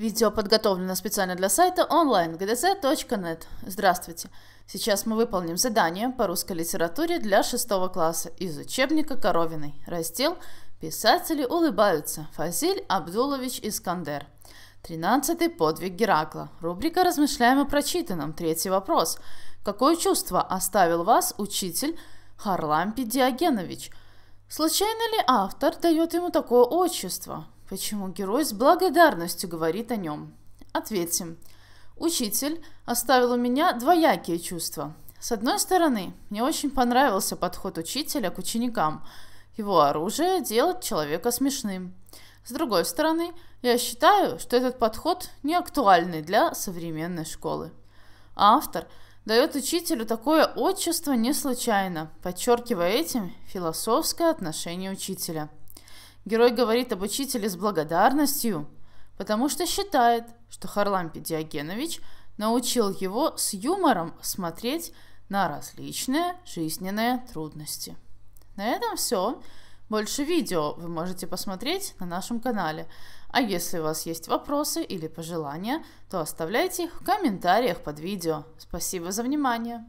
Видео подготовлено специально для сайта online.gdz.net. Здравствуйте! Сейчас мы выполним задание по русской литературе для 6 класса из учебника Коровиной. Раздел «Писатели улыбаются» Фазиль Абдулович Искандер. 13. Подвиг Геракла. Рубрика «Размышляем о прочитанном». Третий вопрос. Какое чувство оставил вас учитель Харлампий Диогенович? Случайно ли автор дает ему такое отчество? Почему герой с благодарностью говорит о нем? Ответим. Учитель оставил у меня двоякие чувства. С одной стороны, мне очень понравился подход учителя к ученикам. Его оружие – делать человека смешным. С другой стороны, я считаю, что этот подход не актуальный для современной школы. Автор дает учителю такое отчество не случайно, подчеркивая этим философское отношение учителя – Герой говорит об учителе с благодарностью, потому что считает, что Харлампий Диогенович научил его с юмором смотреть на различные жизненные трудности. На этом все. Больше видео вы можете посмотреть на нашем канале. А если у вас есть вопросы или пожелания, то оставляйте их в комментариях под видео. Спасибо за внимание!